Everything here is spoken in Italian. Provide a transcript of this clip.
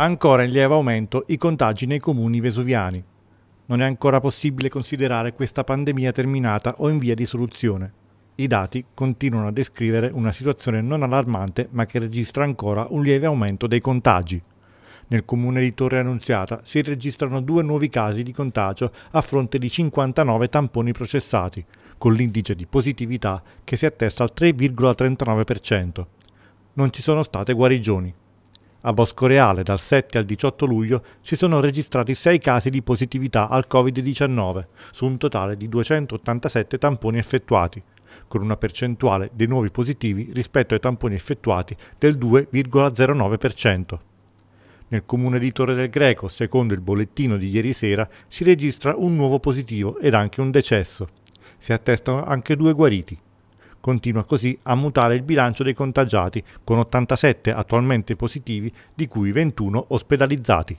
ancora in lieve aumento i contagi nei comuni vesuviani. Non è ancora possibile considerare questa pandemia terminata o in via di soluzione. I dati continuano a descrivere una situazione non allarmante ma che registra ancora un lieve aumento dei contagi. Nel comune di Torre Annunziata si registrano due nuovi casi di contagio a fronte di 59 tamponi processati, con l'indice di positività che si attesta al 3,39%. Non ci sono state guarigioni. A Boscoreale dal 7 al 18 luglio si sono registrati 6 casi di positività al Covid-19, su un totale di 287 tamponi effettuati, con una percentuale dei nuovi positivi rispetto ai tamponi effettuati del 2,09%. Nel comune di Torre del Greco, secondo il bollettino di ieri sera, si registra un nuovo positivo ed anche un decesso. Si attestano anche due guariti. Continua così a mutare il bilancio dei contagiati, con 87 attualmente positivi, di cui 21 ospedalizzati.